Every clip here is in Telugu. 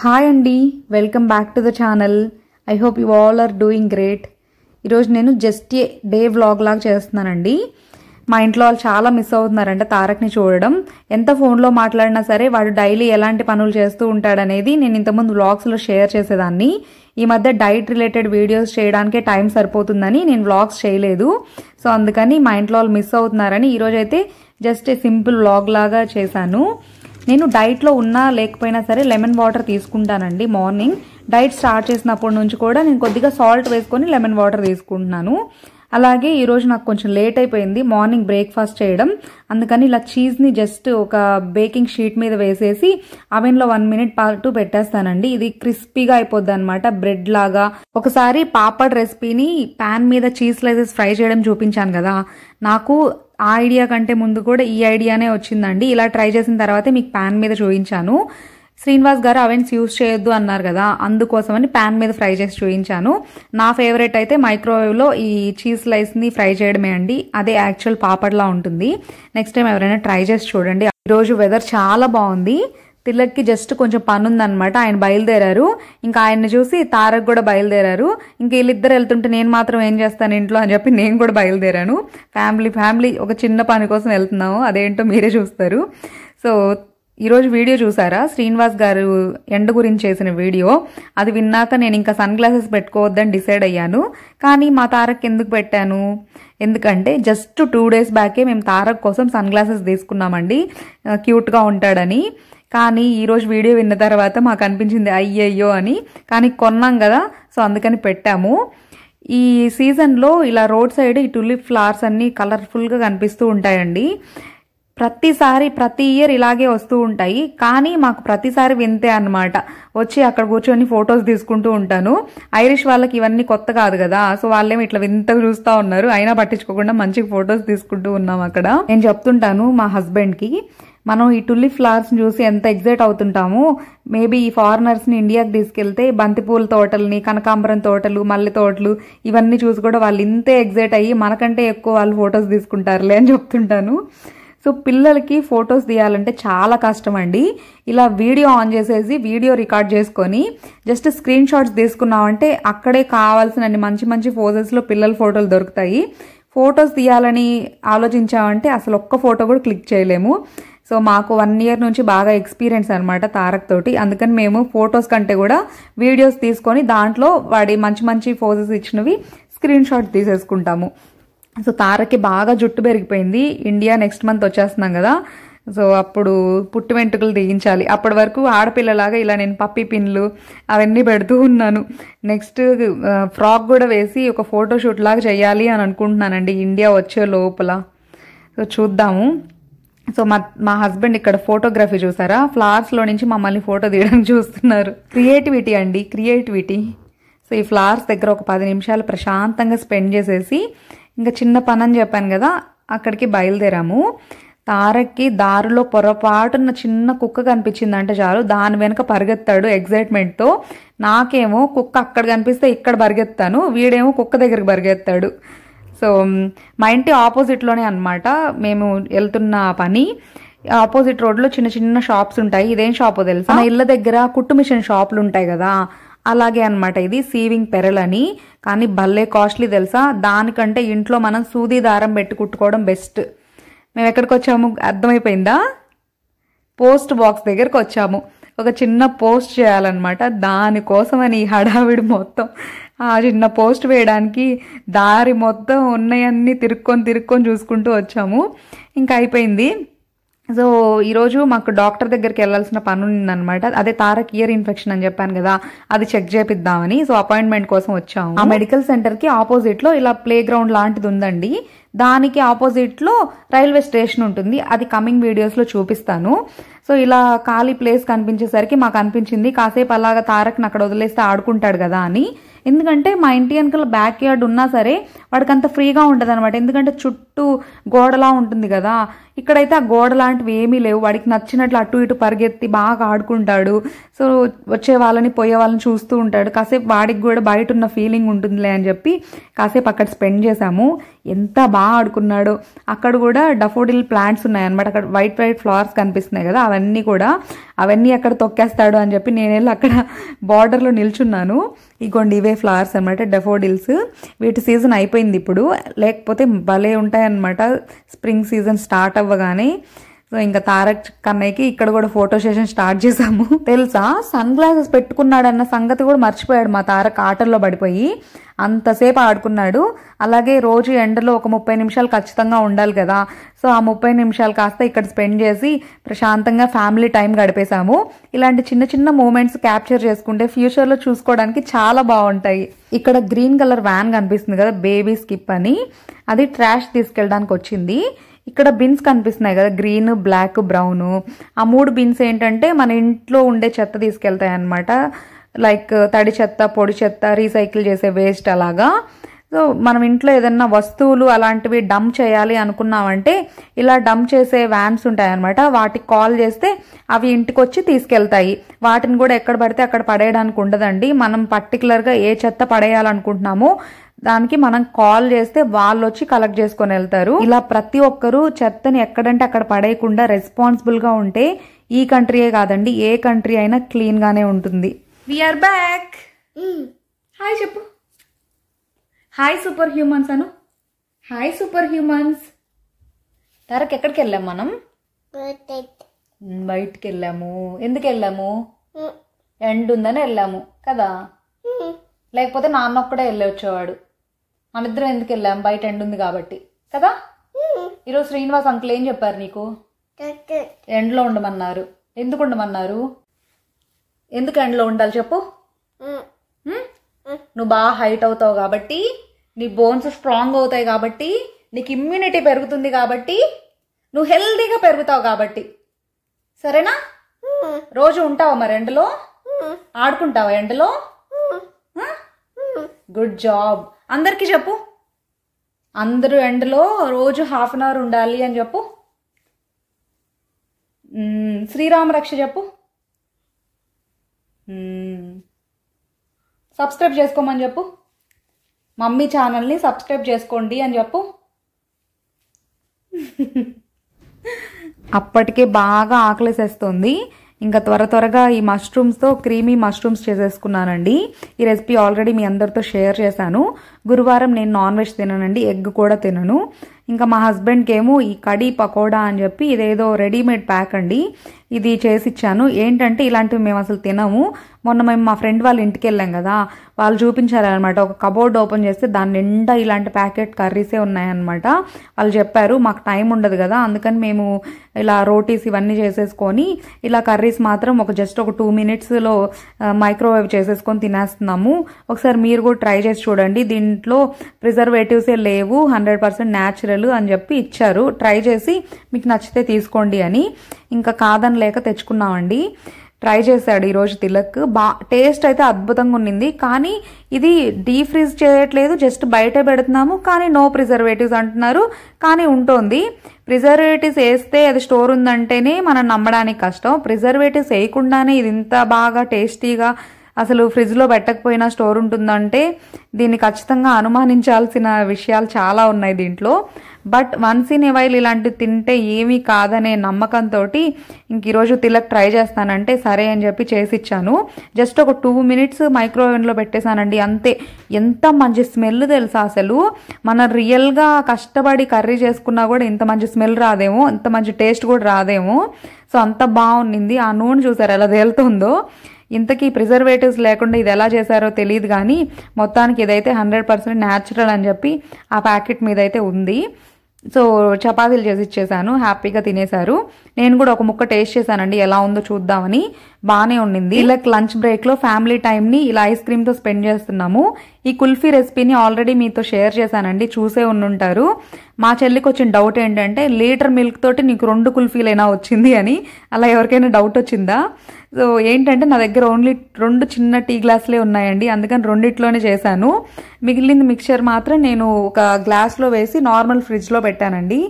హాయ్ అండి welcome back to the channel I hope you all are doing great ఈరోజు నేను జస్ట్ ఏ డే వ్లాగ్ లాగా చేస్తున్నానండి మా ఇంట్లో వాళ్ళు చాలా మిస్ అవుతున్నారంట తారక్ని చూడడం ఎంత ఫోన్లో మాట్లాడినా సరే వాడు డైలీ ఎలాంటి పనులు చేస్తూ ఉంటాడనేది నేను ఇంతకుముందు వ్లాగ్స్లో షేర్ చేసేదాన్ని ఈ మధ్య డైట్ రిలేటెడ్ వీడియోస్ చేయడానికే టైం సరిపోతుందని నేను వ్లాగ్స్ చేయలేదు సో అందుకని మా ఇంట్లో వాళ్ళు మిస్ అవుతున్నారని ఈరోజైతే జస్ట్ ఏ సింపుల్ వ్లాగ్ లాగా చేశాను నేను డైట్లో ఉన్నా లేకపోయినా సరే లెమన్ వాటర్ తీసుకుంటానండి మార్నింగ్ డైట్ స్టార్ట్ చేసినప్పటి నుంచి కూడా నేను కొద్దిగా సాల్ట్ వేసుకొని లెమన్ వాటర్ తీసుకుంటున్నాను అలాగే ఈరోజు నాకు కొంచెం లేట్ అయిపోయింది మార్నింగ్ బ్రేక్ఫాస్ట్ చేయడం అందుకని ఇలా చీజ్ని జస్ట్ ఒక బేకింగ్ షీట్ మీద వేసేసి అవెన్లో వన్ మినిట్ పాటు పెట్టేస్తానండి ఇది క్రిస్పీగా అయిపోద్ది అనమాట బ్రెడ్ లాగా ఒకసారి పాపడ్ రెసిపీని ప్యాన్ మీద చీజ్ స్లైసెస్ ఫ్రై చేయడం చూపించాను కదా నాకు ఆ ఐడియా కంటే ముందు కూడా ఈ ఐడియానే వచ్చిందండి ఇలా ట్రై చేసిన తర్వాతే మీకు ప్యాన్ మీద చూపించాను శ్రీనివాస్ గారు అవెన్స్ యూజ్ చేయొద్దు అన్నారు కదా అందుకోసమని ప్యాన్ మీద ఫ్రై చేసి చూపించాను నా ఫేవరెట్ అయితే మైక్రోవేవ్లో ఈ చీజ్ స్లైస్ని ఫ్రై చేయడమే అండి అదే యాక్చువల్ పాపడ్లా ఉంటుంది నెక్స్ట్ టైం ఎవరైనా ట్రై చేసి చూడండి ఈరోజు వెదర్ చాలా బాగుంది తిలక్కి జస్ట్ కొంచెం పని ఉందనమాట ఆయన బయలుదేరారు ఇంకా ఆయన్ని చూసి తారక్ కూడా బయలుదేరారు ఇంకా వీళ్ళిద్దరు వెళ్తుంటే నేను మాత్రం ఏం చేస్తాను ఇంట్లో అని చెప్పి నేను కూడా బయలుదేరాను ఫ్యామిలీ ఫ్యామిలీ ఒక చిన్న పని కోసం వెళ్తున్నాము అదేంటో మీరే చూస్తారు సో ఈరోజు వీడియో చూసారా శ్రీనివాస్ గారు ఎండ గురించి చేసిన వీడియో అది విన్నాక నేను ఇంకా సన్ గ్లాసెస్ పెట్టుకోవద్దని డిసైడ్ అయ్యాను కానీ మా తారక్ ఎందుకు పెట్టాను ఎందుకంటే జస్ట్ టూ డేస్ బ్యాకే మేము తారక్ కోసం సన్ గ్లాసెస్ తీసుకున్నామండి క్యూట్గా ఉంటాడని కానీ ఈరోజు వీడియో విన్న తర్వాత మాకు అనిపించింది అయ్యయ్యో అని కానీ కొన్నాం కదా సో అందుకని పెట్టాము ఈ సీజన్లో ఇలా రోడ్ సైడ్ ఈ టులిప్ ఫ్లవర్స్ అన్నీ కలర్ఫుల్గా కనిపిస్తూ ఉంటాయండి ప్రతిసారి ప్రతి ఇయర్ ఇలాగే వస్తూ ఉంటాయి కానీ మాకు ప్రతిసారి వింతే అనమాట వచ్చి అక్కడ కూర్చొని ఫొటోస్ తీసుకుంటూ ఉంటాను ఐరిష్ వాళ్ళకి ఇవన్నీ కొత్త కాదు కదా సో వాళ్ళేమి ఇట్లా వింత చూస్తూ ఉన్నారు అయినా పట్టించుకోకుండా మంచి ఫొటోస్ తీసుకుంటూ ఉన్నాం అక్కడ నేను చెప్తుంటాను మా హస్బెండ్కి మనం ఈ టులిప్ ఫ్లవర్స్ని చూసి ఎంత ఎగ్జైట్ అవుతుంటాము మేబీ ఈ ఫారినర్స్ని ఇండియాకి తీసుకెళ్తే బంతిపూల తోటలని కనకాంబరం తోటలు మల్లె తోటలు ఇవన్నీ చూసి కూడా వాళ్ళు ఇంతే ఎగ్జైట్ అయ్యి మనకంటే ఎక్కువ వాళ్ళు ఫొటోస్ తీసుకుంటారులే అని చెప్తుంటాను సో పిల్లలకి ఫొటోస్ తీయాలంటే చాలా కష్టం అండి ఇలా వీడియో ఆన్ చేసేసి వీడియో రికార్డ్ చేసుకొని జస్ట్ స్క్రీన్ షాట్స్ తీసుకున్నామంటే అక్కడే కావాల్సిన మంచి మంచి ఫోజెస్లో పిల్లల ఫోటోలు దొరుకుతాయి ఫొటోస్ తీయాలని ఆలోచించామంటే అసలు ఒక్క ఫోటో కూడా క్లిక్ చేయలేము సో మాకు వన్ ఇయర్ నుంచి బాగా ఎక్స్పీరియన్స్ అనమాట తారక్ తోటి అందుకని మేము ఫొటోస్ కంటే కూడా వీడియోస్ తీసుకొని దాంట్లో వాడి మంచి మంచి ఫోజెస్ ఇచ్చినవి స్క్రీన్ షాట్ తీసేసుకుంటాము సో తారక్కి బాగా జుట్టు పెరిగిపోయింది ఇండియా నెక్స్ట్ మంత్ వచ్చేస్తున్నాం కదా సో అప్పుడు పుట్టు వెంట్రుకలు తీయించాలి అప్పటి వరకు ఆడపిల్లలాగా ఇలా నేను పప్పి పిన్లు అవన్నీ పెడుతూ ఉన్నాను నెక్స్ట్ ఫ్రాక్ కూడా వేసి ఒక ఫోటోషూట్ లాగా చేయాలి అని అనుకుంటున్నానండి ఇండియా వచ్చే లోపల సో చూద్దాము సో మా మా హస్బెండ్ ఇక్కడ ఫోటోగ్రఫీ చూసారా లో నుంచి మమ్మల్ని ఫోటో తీయడం చూస్తున్నారు క్రియేటివిటీ అండి క్రియేటివిటీ సో ఈ ఫ్లవర్స్ దగ్గర ఒక పది నిమిషాలు ప్రశాంతంగా స్పెండ్ చేసేసి ఇంకా చిన్న పని అని చెప్పాను కదా అక్కడికి బయలుదేరాము తారక్కి దారిలో పొరపాటున్న చిన్న కుక్క కనిపించిందంటే చాలు దాని వెనక పరిగెత్తాడు ఎగ్జైట్మెంట్తో నాకేమో కుక్క అక్కడ కనిపిస్తే ఇక్కడ పరిగెత్తాను వీడేమో కుక్క దగ్గరికి పరిగెత్తాడు సో మా ఇంటి ఆపోజిట్లోనే అనమాట మేము వెళ్తున్న పని ఆపోజిట్ రోడ్లో చిన్న చిన్న షాప్స్ ఉంటాయి ఇదేం షాప్ తెలుసా ఇళ్ళ దగ్గర కుట్టు మిషన్ షాపులు ఉంటాయి కదా అలాగే అనమాట ఇది సీవింగ్ పెరల్ అని కానీ భలే కాస్ట్లీ తెలుసా దానికంటే ఇంట్లో మనం సూది దారం పెట్టి కుట్టుకోవడం బెస్ట్ మేము ఎక్కడికి వచ్చాము అర్థమైపోయిందా పోస్ట్ బాక్స్ దగ్గరకు వచ్చాము ఒక చిన్న పోస్ట్ చేయాలన్నమాట దానికోసమని హడావిడి మొత్తం ఆ చిన్న పోస్ట్ వేయడానికి దారి మొత్తం ఉన్నాయన్నీ తిరుక్కొని తిరుక్కొని చూసుకుంటూ వచ్చాము ఇంకా అయిపోయింది సో ఈరోజు మాకు డాక్టర్ దగ్గరికి వెళ్ళాల్సిన పని ఉందనమాట అదే తారక్ ఇయర్ ఇన్ఫెక్షన్ అని చెప్పాను కదా అది చెక్ చేపిద్దామని సో అపాయింట్మెంట్ కోసం వచ్చాము ఆ మెడికల్ సెంటర్కి ఆపోజిట్లో ఇలా ప్లే గ్రౌండ్ లాంటిది ఉందండి దానికి ఆపోజిట్లో రైల్వే స్టేషన్ ఉంటుంది అది కమింగ్ వీడియోస్లో చూపిస్తాను సో ఇలా ఖాళీ ప్లేస్ కనిపించేసరికి మాకు అనిపించింది కాసేపు అలాగ తారక్ని అక్కడ వదిలేస్తే ఆడుకుంటాడు కదా అని ఎందుకంటే మా ఇంటి వెనకాల బ్యాక్ యార్డ్ ఉన్నా సరే వాడికి అంత ఫ్రీగా ఉంటుంది అనమాట ఎందుకంటే చుట్టూ గోడలా ఉంటుంది కదా ఇక్కడైతే ఆ గోడ లాంటివి ఏమీ లేవు వాడికి నచ్చినట్లు అటు ఇటు పరిగెత్తి బాగా ఆడుకుంటాడు సో వచ్చే వాళ్ళని పోయే వాళ్ళని చూస్తూ ఉంటాడు కాసేపు వాడికి కూడా బయట ఉన్న ఫీలింగ్ ఉంటుందిలే అని చెప్పి కాసేపు అక్కడ స్పెండ్ చేశాము ఎంత బాగా ఆడుకున్నాడు అక్కడ కూడా డఫోడిల్ ప్లాంట్స్ అనమాట అక్కడ వైట్ వైట్ ఫ్లవర్స్ కనిపిస్తున్నాయి కదా అవన్నీ కూడా అవన్నీ అక్కడ తొక్కేస్తాడు అని చెప్పి నేను వెళ్ళి అక్కడ బార్డర్లో నిల్చున్నాను ఇగోండి ఇవే ఫ్లవర్స్ అనమాట డెఫోడిల్స్ వీటి సీజన్ అయిపోయింది ఇప్పుడు లేకపోతే భలే ఉంటాయన్నమాట స్ప్రింగ్ సీజన్ స్టార్ట్ అవ్వగానే సో ఇంకా తారక్ కన్నయ్యకి ఇక్కడ కూడా ఫోటో సెషన్ స్టార్ట్ చేసాము తెలుసా సన్ గ్లాసెస్ పెట్టుకున్నాడన్న సంగతి కూడా మర్చిపోయాడు మా తారక్ ఆటల్లో పడిపోయి అంతసేపు ఆడుకున్నాడు అలాగే రోజు ఎండలో ఒక ముప్పై నిమిషాలు ఖచ్చితంగా ఉండాలి కదా సో ఆ ముప్పై నిమిషాలు కాస్త ఇక్కడ స్పెండ్ చేసి ప్రశాంతంగా ఫ్యామిలీ టైం గడిపేశాము ఇలాంటి చిన్న చిన్న మూమెంట్స్ క్యాప్చర్ చేసుకుంటే ఫ్యూచర్లో చూసుకోవడానికి చాలా బాగుంటాయి ఇక్కడ గ్రీన్ కలర్ వ్యాన్ కనిపిస్తుంది కదా బేబీ స్కిప్ అని అది ట్రాష్ తీసుకెళ్ళడానికి వచ్చింది ఇక్కడ బిన్స్ కనిపిస్తున్నాయి కదా గ్రీన్ బ్లాక్ బ్రౌన్ ఆ మూడు బిన్స్ ఏంటంటే మన ఇంట్లో ఉండే చెత్త తీసుకెళ్తాయి అనమాట లైక్ తడి చెత్త పొడి చెత్త రీసైకిల్ చేసే వేస్ట్ అలాగా సో మనం ఇంట్లో ఏదన్నా వస్తువులు అలాంటివి డంప్ చేయాలి అనుకున్నామంటే ఇలా డంప్ చేసే వ్యాన్స్ ఉంటాయన్నమాట వాటికి కాల్ చేస్తే అవి ఇంటికి వచ్చి తీసుకెళ్తాయి వాటిని కూడా ఎక్కడ పడితే అక్కడ పడేయడానికి ఉండదండి మనం పర్టికులర్గా ఏ చెత్త పడేయాలనుకుంటున్నామో దానికి మనం కాల్ చేస్తే వాళ్ళు వచ్చి కలెక్ట్ చేసుకొని వెళ్తారు ఇలా ప్రతి ఒక్కరూ చెత్తని ఎక్కడంటే అక్కడ పడేయకుండా రెస్పాన్సిబుల్గా ఉంటే ఈ కంట్రీయే కాదండి ఏ కంట్రీ అయినా క్లీన్గానే ఉంటుంది విఆర్ బ్యాక్ హాయ్ చెప్పు హాయ్ సూపర్ హ్యూమన్స్ అను హాయ్ సూపర్ హ్యూమన్స్ తరకు ఎక్కడికి వెళ్ళాం మనం బయటికి వెళ్ళాము ఎందుకు వెళ్ళాము ఎండ్ ఉందని వెళ్ళాము కదా లేకపోతే నాన్న ఒక్కడే వెళ్ళొచ్చేవాడు మనిద్దరం ఎందుకు వెళ్ళాం బయట ఎండ్ ఉంది కాబట్టి కదా ఈరోజు శ్రీనివాస్ అంకుల్ ఏం చెప్పారు నీకు ఎండ్లో ఉండమన్నారు ఎందుకు ఉండమన్నారు ఎందుకు ఎండ్లో ఉండాలి చెప్పు నువ్వు బాగా హైట్ అవుతావు కాబట్టి నీ బోన్స్ స్ట్రాంగ్ అవుతాయి కాబట్టి నీకు ఇమ్యూనిటీ పెరుగుతుంది కాబట్టి నువ్వు హెల్దీగా పెరుగుతావు కాబట్టి సరేనా రోజు ఉంటావా మరి ఎండలో ఆడుకుంటావా ఎండలో గుడ్ జాబ్ అందరికీ చెప్పు అందరూ ఎండ్లో రోజు హాఫ్ అన్ అవర్ ఉండాలి అని చెప్పు శ్రీరామ రక్ష చెప్పు సబ్స్క్రైబ్ చేసుకోమని చెప్పు మమ్మీ ఛానల్ని సబ్స్క్రైబ్ చేసుకోండి అని చెప్పు అప్పటికే బాగా ఆకలిసేస్తుంది ఇంకా త్వర త్వరగా ఈ మష్రూమ్స్తో క్రీమీ మష్రూమ్స్ చేసేసుకున్నానండి ఈ రెసిపీ ఆల్రెడీ మీ అందరితో షేర్ చేశాను గురువారం నేను నాన్ వెజ్ తిననండి ఎగ్ కూడా తినను ఇంకా మా హస్బెండ్కి ఏమో ఈ కడీ పకోడా అని చెప్పి ఇదేదో రెడీమేడ్ ప్యాక్ అండి ఇది చేసిచ్చాను ఏంటంటే ఇలాంటివి మేము అసలు తినము మొన్న మేము మా ఫ్రెండ్ వాళ్ళ ఇంటికి వెళ్ళాం కదా వాళ్ళు చూపించారు అనమాట ఒక కబోర్డ్ ఓపెన్ చేస్తే దాని నిండా ఇలాంటి ప్యాకెట్ కర్రీసే ఉన్నాయన్నమాట వాళ్ళు చెప్పారు మాకు టైం ఉండదు కదా అందుకని మేము ఇలా రోటీస్ ఇవన్నీ చేసేసుకొని ఇలా కర్రీస్ మాత్రం ఒక జస్ట్ ఒక టూ మినిట్స్లో మైక్రోవేవ్ చేసేసుకొని తినేస్తున్నాము ఒకసారి మీరు కూడా ట్రై చేసి చూడండి దీంట్లో ప్రిజర్వేటివ్సే లేవు హండ్రెడ్ పర్సెంట్ న్యాచురల్ చీరలు అని చెప్పి ఇచ్చారు ట్రై చేసి మీకు నచ్చితే తీసుకోండి అని ఇంకా కాదని లేక తెచ్చుకున్నామండి ట్రై చేశాడు ఈరోజు తిలక్ బా టేస్ట్ అయితే అద్భుతంగా ఉండింది కానీ ఇది డీప్ ఫ్రీజ్ చేయట్లేదు జస్ట్ బయట పెడుతున్నాము కానీ నో ప్రిజర్వేటివ్స్ అంటున్నారు కానీ ఉంటుంది ప్రిజర్వేటివ్స్ వేస్తే అది స్టోర్ ఉందంటేనే మనం నమ్మడానికి కష్టం ప్రిజర్వేటివ్స్ వేయకుండానే ఇది ఇంత బాగా టేస్టీగా అసలు ఫ్రిడ్జ్లో పెట్టకపోయినా స్టోర్ ఉంటుందంటే దీన్ని ఖచ్చితంగా అనుమానించాల్సిన విషయాలు చాలా ఉన్నాయి దీంట్లో బట్ వన్స్ ఇన్ వైల్ ఇలాంటివి తింటే ఏమీ కాదనే నమ్మకంతో ఇంక ఈరోజు తిలక్ ట్రై చేస్తానంటే సరే అని చెప్పి చేసిచ్చాను జస్ట్ ఒక టూ మినిట్స్ మైక్రోవేవ్లో పెట్టేశానండి అంతే ఎంత మంచి స్మెల్ తెలుసా అసలు మనం రియల్గా కష్టపడి కర్రీ చేసుకున్నా కూడా ఇంత మంచి స్మెల్ రాదేమో ఇంత మంచి టేస్ట్ కూడా రాదేమో సో అంత బాగుండింది ఆ నూనె చూసారు ఎలా తేలుతుందో ఇంతకీ ప్రిజర్వేటివ్స్ లేకుండా ఇది ఎలా చేశారో తెలియదు కానీ మొత్తానికి ఇదైతే హండ్రెడ్ పర్సెంట్ న్యాచురల్ అని చెప్పి ఆ ప్యాకెట్ మీద అయితే ఉంది సో చపాతీలు చేసి ఇచ్చేసాను హ్యాపీగా తినేశారు నేను కూడా ఒక ముక్క టేస్ట్ చేశానండి ఎలా ఉందో చూద్దామని బాగానే ఉండింది ఇలా లంచ్ బ్రేక్ లో ఫ్యామిలీ టైం ని ఇలా ఐస్ క్రీమ్ తో స్పెండ్ చేస్తున్నాము ఈ కుల్ఫీ రెసిపీని ఆల్రెడీ మీతో షేర్ చేశానండి చూసే ఉండుంటారు మా చెల్లికి వచ్చిన డౌట్ ఏంటంటే లీటర్ మిల్క్ తోటి నీకు రెండు కుల్ఫీలైనా వచ్చింది అని అలా ఎవరికైనా డౌట్ వచ్చిందా సో ఏంటంటే నా దగ్గర ఓన్లీ రెండు చిన్న టీ గ్లాసులే ఉన్నాయండి అందుకని రెండిట్లోనే చేశాను మిగిలింది మిక్చర్ మాత్రం నేను ఒక గ్లాస్లో వేసి నార్మల్ ఫ్రిడ్జ్లో పెట్టానండి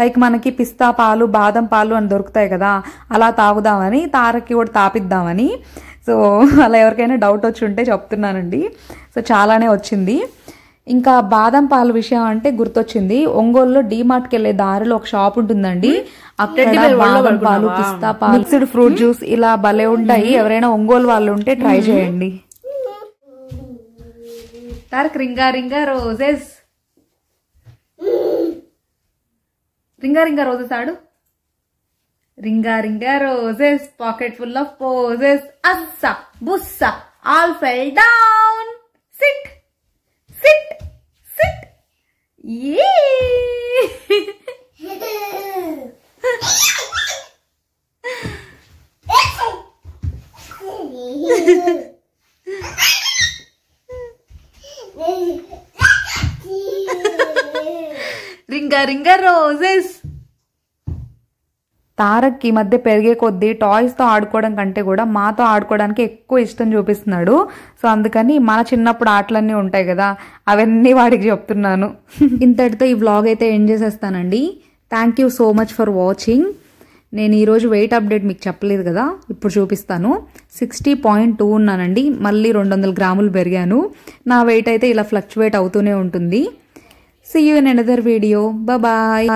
లైక్ మనకి పిస్తా పాలు బాదం పాలు అని దొరుకుతాయి కదా అలా తాగుదామని తారకి కూడా తాపిద్దామని సో అలా ఎవరికైనా డౌట్ వచ్చి ఉంటే చెప్తున్నానండి సో చాలానే వచ్చింది ఇంకా బాదం పాలు విషయం అంటే గుర్తొచ్చింది ఒంగోలులో డీమార్ట్కి వెళ్ళే దారిలో ఒక షాప్ ఉంటుందండి అక్కడ బాదం పాలు పిస్తా పాలు మిక్స్డ్ ఫ్రూట్ జ్యూస్ ఇలా భలే ఉంటాయి hmm. ఎవరైనా ఒంగోలు వాళ్ళు ఉంటే ట్రై hmm. చేయండి Tarak ring a ring a roses ring a ring a roses ఆడు ring a ring a roses pocket full of posies అస్స బుస్స all fell down sit sit sit ఏ Yeah. టింకరింగ్ రోజెస్ తారక్ ఈ మధ్య పెరిగే కొద్దీ టాయ్స్తో ఆడుకోవడం కంటే కూడా మాతో ఆడుకోవడానికి ఎక్కువ ఇష్టం చూపిస్తున్నాడు సో అందుకని మన చిన్నప్పుడు ఆటలన్నీ ఉంటాయి కదా అవన్నీ వాడికి చెప్తున్నాను ఇంతటితో ఈ వ్లాగ్ అయితే ఎండ్ చేసేస్తానండి thank you so much for watching నేను ఈరోజు వెయిట్ అప్డేట్ మీకు చెప్పలేదు కదా ఇప్పుడు చూపిస్తాను సిక్స్టీ పాయింట్ టూ ఉన్నానండి మళ్ళీ రెండు వందల గ్రాములు పెరిగాను నా వెయిట్ అయితే ఇలా ఫ్లక్చువేట్ అవుతూనే ఉంటుంది See you in another video. Bye bye.